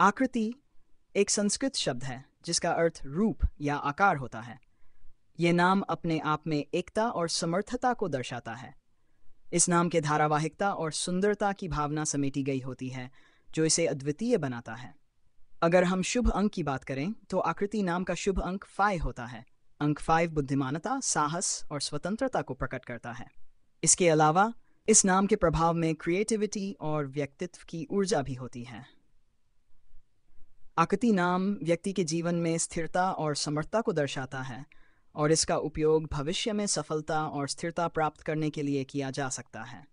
आकृति एक संस्कृत शब्द है जिसका अर्थ रूप या आकार होता है ये नाम अपने आप में एकता और समर्थता को दर्शाता है इस नाम के धारावाहिकता और सुंदरता की भावना समेटी गई होती है जो इसे अद्वितीय बनाता है अगर हम शुभ अंक की बात करें तो आकृति नाम का शुभ अंक फाइव होता है अंक फाइव बुद्धिमानता साहस और स्वतंत्रता को प्रकट करता है इसके अलावा इस नाम के प्रभाव में क्रिएटिविटी और व्यक्तित्व की ऊर्जा भी होती है आकृति नाम व्यक्ति के जीवन में स्थिरता और समर्थता को दर्शाता है और इसका उपयोग भविष्य में सफलता और स्थिरता प्राप्त करने के लिए किया जा सकता है